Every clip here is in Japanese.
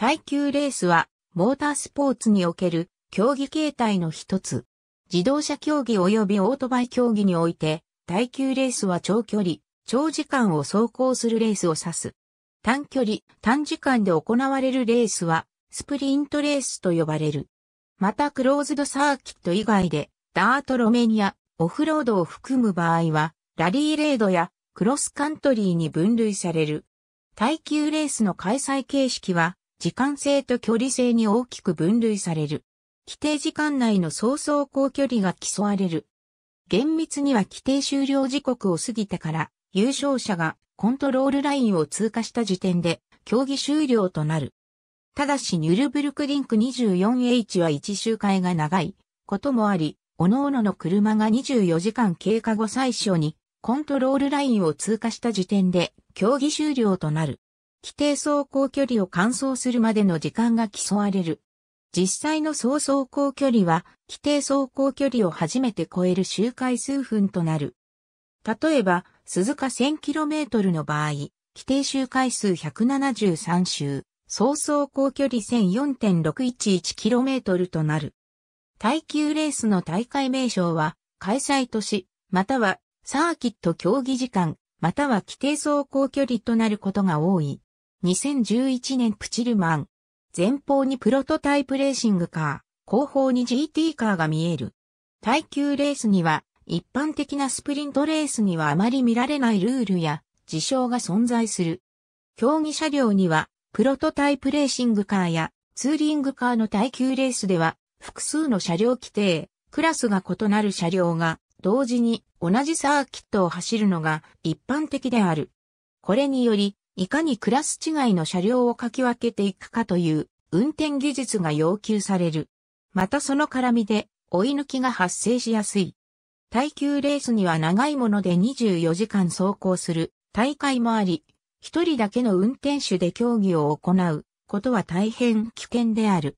耐久レースは、モータースポーツにおける競技形態の一つ。自動車競技及びオートバイ競技において、耐久レースは長距離、長時間を走行するレースを指す。短距離、短時間で行われるレースは、スプリントレースと呼ばれる。また、クローズドサーキット以外で、ダートロメニア、オフロードを含む場合は、ラリーレードやクロスカントリーに分類される。耐久レースの開催形式は、時間性と距離性に大きく分類される。規定時間内の総走行距離が競われる。厳密には規定終了時刻を過ぎてから優勝者がコントロールラインを通過した時点で競技終了となる。ただしニュルブルクリンク 24H は1周回が長いこともあり、各々の車が24時間経過後最初にコントロールラインを通過した時点で競技終了となる。規定走行距離を完走するまでの時間が競われる。実際の総走行距離は、規定走行距離を初めて超える周回数分となる。例えば、鈴鹿 1000km の場合、規定周回数173周、総走行距離 1004.611km となる。耐久レースの大会名称は、開催都市、またはサーキット競技時間、または規定走行距離となることが多い。2011年プチルマン。前方にプロトタイプレーシングカー、後方に GT カーが見える。耐久レースには、一般的なスプリントレースにはあまり見られないルールや事象が存在する。競技車両には、プロトタイプレーシングカーやツーリングカーの耐久レースでは、複数の車両規定、クラスが異なる車両が同時に同じサーキットを走るのが一般的である。これにより、いかにクラス違いの車両をかき分けていくかという運転技術が要求される。またその絡みで追い抜きが発生しやすい。耐久レースには長いもので24時間走行する大会もあり、一人だけの運転手で競技を行うことは大変危険である。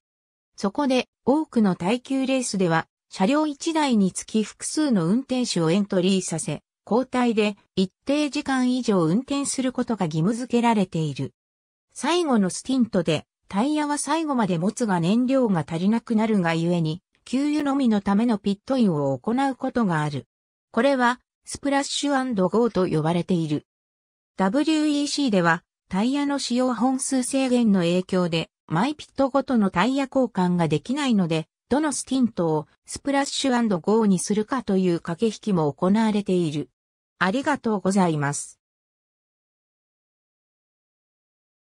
そこで多くの耐久レースでは車両1台につき複数の運転手をエントリーさせ、交代で一定時間以上運転することが義務付けられている。最後のスティントでタイヤは最後まで持つが燃料が足りなくなるがゆえに、給油のみのためのピットインを行うことがある。これは、スプラッシュゴーと呼ばれている。WEC では、タイヤの使用本数制限の影響で、マイピットごとのタイヤ交換ができないので、どのスティントをスプラッシュゴーにするかという駆け引きも行われている。ありがとうございます。